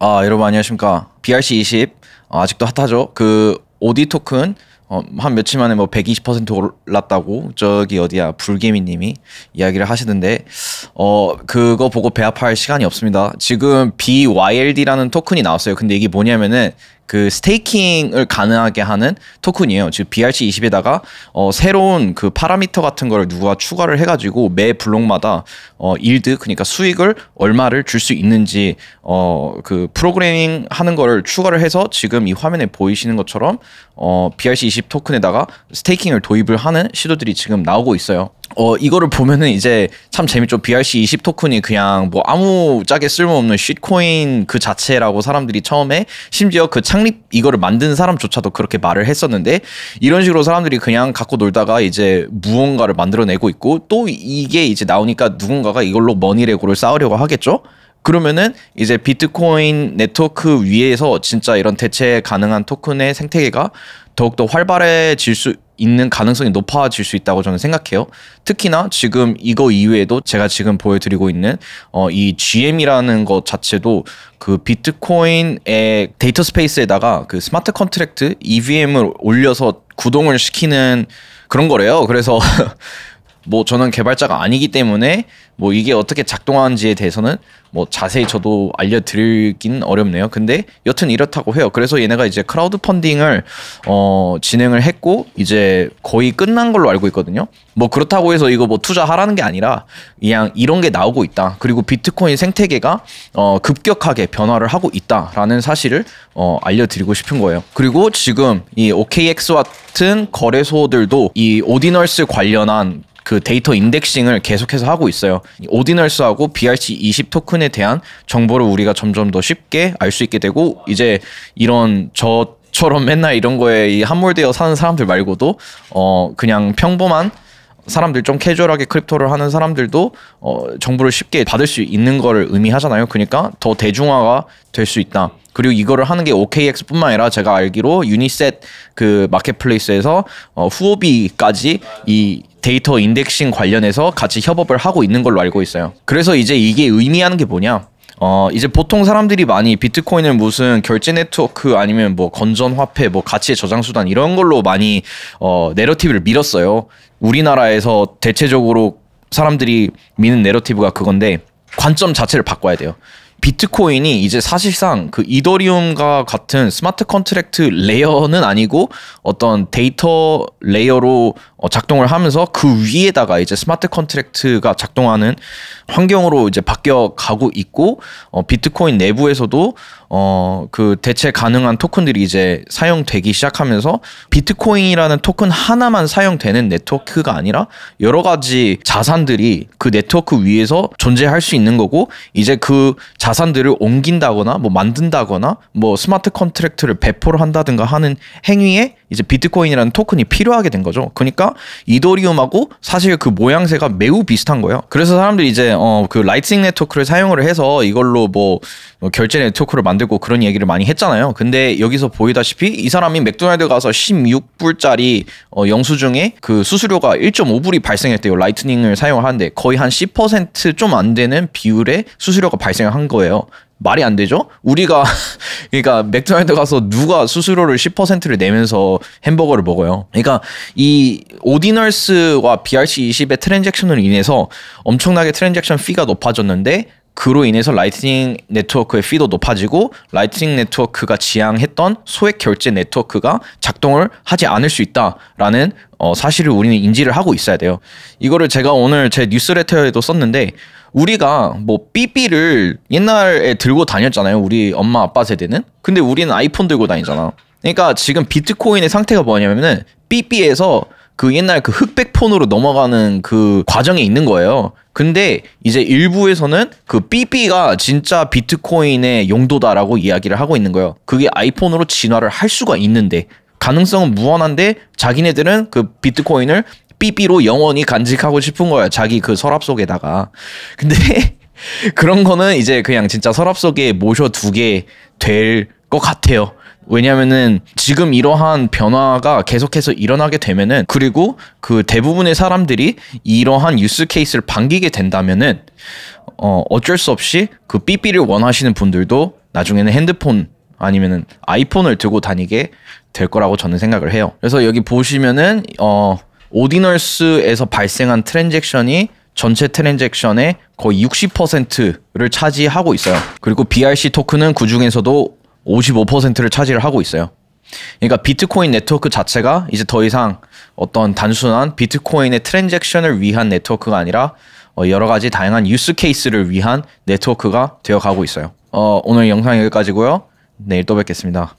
아 여러분 안녕하십니까 BRC20 어, 아, 직도 핫하죠 그 오디 토큰 어, 한 며칠 만에 뭐 120% 올랐다고 저기 어디야 불개미님이 이야기를 하시던데 어 그거 보고 배합할 시간이 없습니다 지금 BYLD라는 토큰이 나왔어요 근데 이게 뭐냐면은 그 스테이킹을 가능하게 하는 토큰이에요. 즉 BRC20에다가 어 새로운 그 파라미터 같은 걸 누가 추가를 해가지고 매 블록마다 어 일드 그러니까 수익을 얼마를 줄 수 있는지 어그 프로그래밍 하는 거를 추가를 해서 지금 이 화면에 보이시는 것처럼 어 BRC20 토큰에다가 스테이킹을 도입을 하는 시도들이 지금 나오고 있어요. 어 이거를 보면은 이제 참 재밌죠. BRC20 토큰이 그냥 뭐 아무 짝에 쓸모없는 쉿코인 그 자체라고 사람들이 처음에 심지어 그창 창립 이거를 만든 사람조차도 그렇게 말을 했었는데 이런 식으로 사람들이 그냥 갖고 놀다가 이제 무언가를 만들어내고 있고 또 이게 이제 나오니까 누군가가 이걸로 머니레고를 쌓으려고 하겠죠. 그러면은 이제 비트코인 네트워크 위에서 진짜 이런 대체 가능한 토큰의 생태계가 더욱더 활발해질 수 있는 가능성이 높아질 수 있다고 저는 생각해요. 특히나 지금 이거 이외에도 제가 지금 보여드리고 있는 어, 이 GM이라는 것 자체도 그 비트코인의 데이터 스페이스에다가 그 스마트 컨트랙트 EVM을 올려서 구동을 시키는 그런 거래요. 그래서 뭐 저는 개발자가 아니기 때문에 뭐 이게 어떻게 작동하는지에 대해서는 뭐 자세히 저도 알려드리긴 어렵네요. 근데 여튼 이렇다고 해요. 그래서 얘네가 이제 크라우드 펀딩을 어 진행을 했고 이제 거의 끝난 걸로 알고 있거든요. 뭐 그렇다고 해서 이거 뭐 투자하라는 게 아니라 그냥 이런 게 나오고 있다. 그리고 비트코인 생태계가 어 급격하게 변화를 하고 있다라는 사실을 어 알려드리고 싶은 거예요. 그리고 지금 이 OKX 같은 거래소들도 이 오디널스 관련한 그 데이터 인덱싱을 계속해서 하고 있어요. 오디널스하고 BRC20 토큰에 대한 정보를 우리가 점점 더 쉽게 알 수 있게 되고 이제 이런 저 처럼 맨날 이런 거에 함몰되어 사는 사람들 말고도 어 그냥 평범한 사람들 좀 캐주얼하게 크립토를 하는 사람들도 어 정보를 쉽게 받을 수 있는 거를 의미하잖아요. 그러니까 더 대중화가 될 수 있다. 그리고 이거를 하는 게 OKX뿐만 아니라 제가 알기로 유니셋 그 마켓플레이스에서 어 후오비까지 이 데이터 인덱싱 관련해서 같이 협업을 하고 있는 걸로 알고 있어요. 그래서 이제 이게 의미하는 게 뭐냐? 어, 이제 보통 사람들이 많이 비트코인을 무슨 결제 네트워크 아니면 뭐 건전 화폐 뭐 가치의 저장 수단 이런 걸로 많이 어, 내러티브를 밀었어요. 우리나라에서 대체적으로 사람들이 미는 내러티브가 그건데 관점 자체를 바꿔야 돼요. 비트코인이 이제 사실상 그 이더리움과 같은 스마트 컨트랙트 레이어는 아니고 어떤 데이터 레이어로 어, 작동을 하면서 그 위에다가 이제 스마트 컨트랙트가 작동하는 환경으로 이제 바뀌어 가고 있고 어 비트코인 내부에서도 어, 그 대체 가능한 토큰들이 이제 사용되기 시작하면서 비트코인이라는 토큰 하나만 사용되는 네트워크가 아니라 여러 가지 자산들이 그 네트워크 위에서 존재할 수 있는 거고 이제 그 자산들을 옮긴다거나 뭐 만든다거나 뭐 스마트 컨트랙트를 배포를 한다든가 하는 행위에 이제 비트코인이라는 토큰이 필요하게 된 거죠. 그러니까 이더리움하고 사실 그 모양새가 매우 비슷한 거예요. 그래서 사람들이 이제 어, 그 라이팅 네트워크를 사용을 해서 이걸로 뭐, 뭐 결제 네트워크를 만 만들고 그런 얘기를 많이 했잖아요. 근데 여기서 보이다시피 이 사람이 맥도날드 가서 16불짜리 어, 영수증에 그 수수료가 1.5불이 발생했대요. 라이트닝을 사용하는데 거의 한 10%좀 안 되는 비율의 수수료가 발생한 거예요. 말이 안 되죠? 우리가 그러니까 맥도날드 가서 누가 수수료를 10%를 내면서 햄버거를 먹어요. 그러니까 이 오디널스와 BRC20의 트랜잭션으로 인해서 엄청나게 트랜잭션 피가 높아졌는데 그로 인해서 라이트닝 네트워크의 피도 높아지고 라이트닝 네트워크가 지향했던 소액 결제 네트워크가 작동을 하지 않을 수 있다라는 어, 사실을 우리는 인지를 하고 있어야 돼요. 이거를 제가 오늘 제 뉴스레터에도 썼는데 우리가 뭐 삐삐를 옛날에 들고 다녔잖아요. 우리 엄마 아빠 세대는. 근데 우리는 아이폰 들고 다니잖아. 그러니까 지금 비트코인의 상태가 뭐냐면은 삐삐에서 그 옛날 그 흑백 폰으로 넘어가는 그 과정에 있는 거예요. 근데 이제 일부에서는 그삐삐가 진짜 비트코인의 용도다라고 이야기를 하고 있는 거예요. 그게 아이폰으로 진화를 할 수가 있는데 가능성은 무한한데 자기네들은 그 비트코인을 삐삐로 영원히 간직하고 싶은 거예요 자기 그 서랍 속에다가. 근데 그런 거는 이제 그냥 진짜 서랍 속에 모셔 두게 될 것 같아요. 왜냐면은 지금 이러한 변화가 계속해서 일어나게 되면은 그리고 그 대부분의 사람들이 이러한 유스 케이스를 반기게 된다면은 어 어쩔 수 없이 그 삐삐를 원하시는 분들도 나중에는 핸드폰 아니면은 아이폰을 들고 다니게 될 거라고 저는 생각을 해요. 그래서 여기 보시면은 어 오디널스에서 발생한 트랜잭션이 전체 트랜잭션의 거의 60%를 차지하고 있어요. 그리고 BRC 토큰은 그 중에서도 55%를 차지를 하고 있어요. 그러니까 비트코인 네트워크 자체가 이제 더 이상 어떤 단순한 비트코인의 트랜잭션을 위한 네트워크가 아니라 어 여러 가지 다양한 유스 케이스를 위한 네트워크가 되어 가고 있어요. 어, 오늘 영상 여기까지고요. 내일 또 뵙겠습니다.